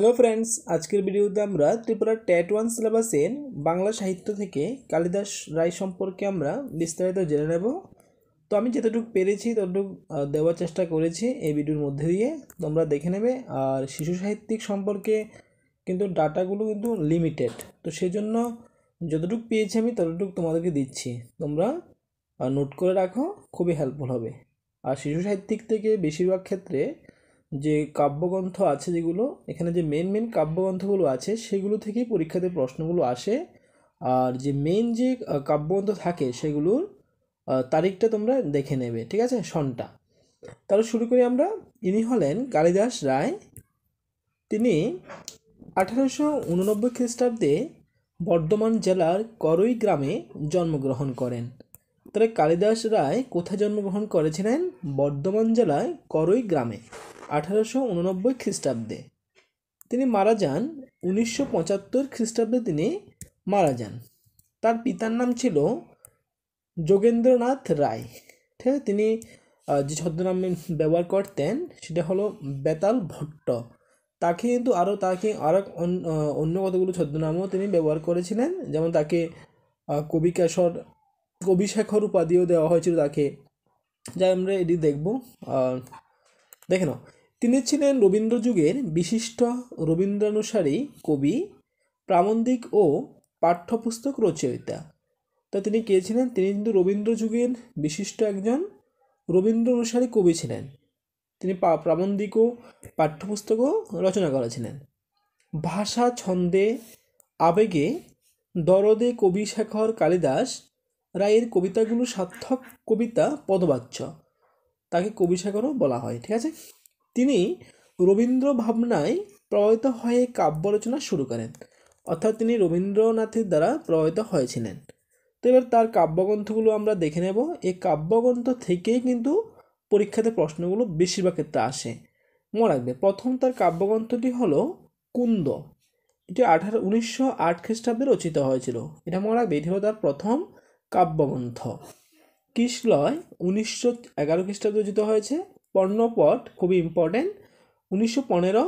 hello friends আজকের ভিডিওতে আমরা ত্রিপুরা ট্যাট ওয়ান সিলেবাসের বাংলা সাহিত্য থেকে কালিদাস রায় সম্পর্কে আমরা বিস্তারিত জেনে নেব তো আমি যতটুকু পেরেছি ততটুকু দেওয়ার চেষ্টা করেছি এই ভিডিওর মধ্যে দিয়ে তোমরা দেখে নেবে আর শিশু সাহিত্যিক সম্পর্কে কিন্তু ডাটাগুলো কিন্তু লিমিটেড তো সেজন্য যতটুকু পেয়েছি আমি ততটুকু তোমাদেরকে দিচ্ছি তোমরা নোট করে রাখো খুবই হেল্পফুল হবে আর শিশু সাহিত্যিক থেকে বেশিরভাগ ক্ষেত্রে যে কাব্যগ্রন্থ আছে যেগুলো এখানে যে মেন মেন কাব্যগ্রন্থগুলো আছে সেগুলো থেকেই পরীক্ষাতে প্রশ্নগুলো আসে আর যে মেন যে কাব্যগ্রন্থ থাকে সেগুলোর তারিখটা তোমরা দেখে নেবে ঠিক আছে সনটা তাহলে শুরু করি আমরা ইনি হলেন কালিদাস রায় তিনি আঠারোশো উননব্বই খ্রিস্টাব্দে বর্ধমান জেলার করই গ্রামে জন্মগ্রহণ করেন তাহলে কালিদাস রায় কোথায় জন্মগ্রহণ করেছিলেন বর্ধমান জেলায় করই গ্রামে আঠারোশো উননব্বই খ্রিস্টাব্দে তিনি মারা যান উনিশশো পঁচাত্তর খ্রিস্টাব্দে তিনি মারা যান তার পিতার নাম ছিল যোগেন্দ্রনাথ রায় ঠিক আছে তিনি যে ছদ্মনাম ব্যবহার করতেন সেটা হলো বেতাল ভট্ট তাকে কিন্তু আরও তাকে আরও অন্য কতগুলো ছদ্মনামও তিনি ব্যবহার করেছিলেন যেমন তাকে কবিকাশর কবিশেখর উপাধিও দেওয়া হয়েছিল তাকে যা আমরা এটি দেখব দেখে নাও তিনি ছিলেন রবীন্দ্রযুগের বিশিষ্ট রবীন্দ্রানুসারী কবি প্রাবন্ধিক ও পাঠ্যপুস্তক রচয়িতা তা তিনি কে ছিলেন তিনি কিন্তু রবীন্দ্রযুগের বিশিষ্ট একজন রবীন্দ্র অনুসারী কবি ছিলেন তিনি প্রাবন্ধিক ও পাঠ্যপুস্তকও রচনা করেছিলেন ভাষা ছন্দে আবেগে দরদে কবি শেখর কালিদাস রায়ের কবিতাগুলো সার্থক কবিতা পদবাচ্য তাকে কবি শেখরও বলা হয় ঠিক আছে তিনি রবীন্দ্র ভাবনায় প্রভাবিত হয়ে কাব্য রচনা শুরু করেন অর্থাৎ তিনি রবীন্দ্রনাথের দ্বারা প্রভাবিত হয়েছিলেন তো এবার তার কাব্যগ্রন্থগুলো আমরা দেখে নেব এই কাব্যগ্রন্থ থেকেই কিন্তু পরীক্ষাতে প্রশ্নগুলো বেশিরভাগ ক্ষেত্রে আসে মনে রাখবে প্রথম তার কাব্যগ্রন্থটি হলো কুন্দ এটি আঠারো উনিশশো আট খ্রিস্টাব্দে রচিত হয়েছিল এটা মনে রাখবে এটি হলো তার প্রথম কাব্যগ্রন্থ কিশলয় উনিশশো এগারো খ্রিস্টাব্দে রচিত হয়েছে পর্ণপট খুবই ইম্পর্টেন্ট উনিশশো পনেরো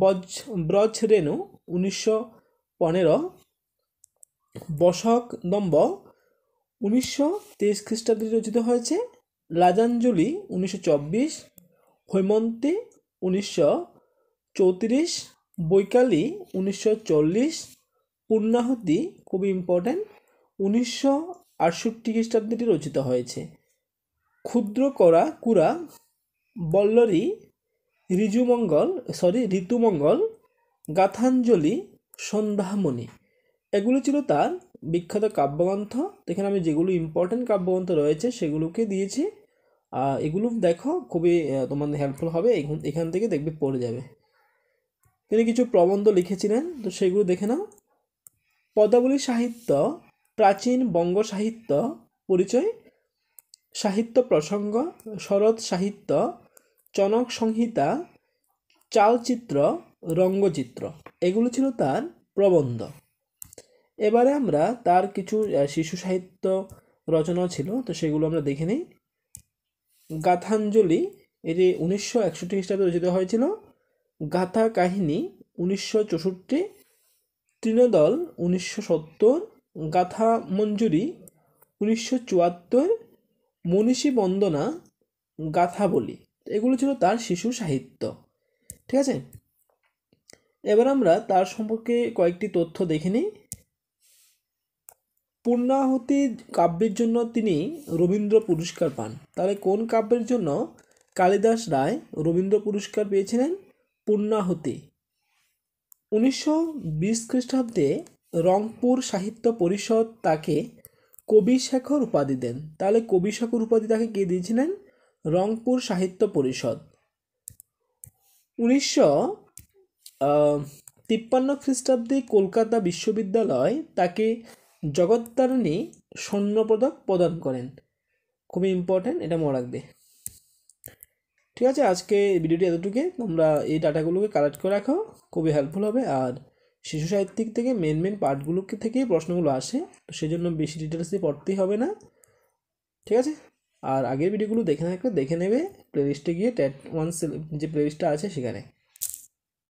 বজ রেণু উনিশশো পনেরো বসক দম্ব উনিশশো তেইশ খ্রিস্টাব্দে রচিত হয়েছে রাজাঞ্জলি উনিশশো চব্বিশ হৈমন্তী উনিশশো চৌত্রিশ বৈকালী উনিশশো চল্লিশ পূর্ণাহতি খুবই ইম্পর্ট্যান্ট উনিশশো আটষট্টি খ্রিস্টাব্দেটি রচিত হয়েছে ক্ষুদ্র করা কুরা বল্লরী ঋজুমঙ্গল সরি ঋতুমঙ্গল গাথাঞ্জলি সন্ধ্যামণি এগুলো ছিল তার বিখ্যাত কাব্যগ্রন্থ এখানে আমি যেগুলো ইম্পর্টেন্ট কাব্যগ্রন্থ রয়েছে সেগুলোকে দিয়েছি এগুলো দেখো খুবই তোমাদের হেল্পফুল হবে এখান থেকে দেখবে পড়ে যাবে তিনি কিছু প্রবন্ধ লিখেছিলেন তো সেগুলো দেখে নাও পদাবলী সাহিত্য প্রাচীন বঙ্গ সাহিত্য পরিচয় সাহিত্য প্রসঙ্গ শরৎ সাহিত্য চনক সংহিতা চালচিত্র রঙ্গচিত্র এগুলো ছিল তার প্রবন্ধ এবারে আমরা তার কিছু শিশু সাহিত্য রচনা ছিল তো সেগুলো আমরা দেখে নিই গাথাঞ্জলি এটি উনিশশো একষট্টি খ্রিস্টাব্দে রচিত হয়েছিল গাথা কাহিনী উনিশশো চৌষট্টি তৃণদল উনিশশো সত্তর গাথা মঞ্জুরি উনিশশো চুয়াত্তর মনীষী বন্দনা গাথা বলি এগুলো ছিল তার শিশু সাহিত্য ঠিক আছে এবার আমরা তার সম্পর্কে কয়েকটি তথ্য দেখে নিই পূর্ণাহুতি কাব্যের জন্য তিনি রবীন্দ্র পুরস্কার পান তাহলে কোন কাব্যের জন্য কালিদাস রায় রবীন্দ্র পুরস্কার পেয়েছিলেন পূর্ণাহুতি উনিশশো বিশ খ্রিস্টাব্দে রংপুর সাহিত্য পরিষদ তাকে কবি শেখর উপাধি দেন তাহলে কবি শেখর উপাধি তাকে কে দিয়েছিলেন রংপুর সাহিত্য পরিষদ উনিশশো তিপ্পান্ন খ্রিস্টাব্দে কলকাতা বিশ্ববিদ্যালয় তাকে জগত্তারিণী স্বর্ণপদক প্রদান করেন খুবই ইম্পর্ট্যান্ট এটা মনে রাখবে ঠিক আছে আজকে ভিডিওটি এতটুকু তোমরা এই ডাটাগুলোকে কালেক্ট করে রাখো খুবই হেল্পফুল হবে আর শিশু সাহিত্যিক থেকে মেন মেন পার্টগুলোকে থেকেই প্রশ্নগুলো আসে তো সেই জন্য বেশি ডিটেলসে পড়তেই হবে না ঠিক আছে আর আগের ভিডিওগুলো দেখে না থাকলে দেখে নেবে প্লেলিস্টে গিয়ে ট্যাট ওয়ান যে প্লেলিস্টটা আছে সেখানে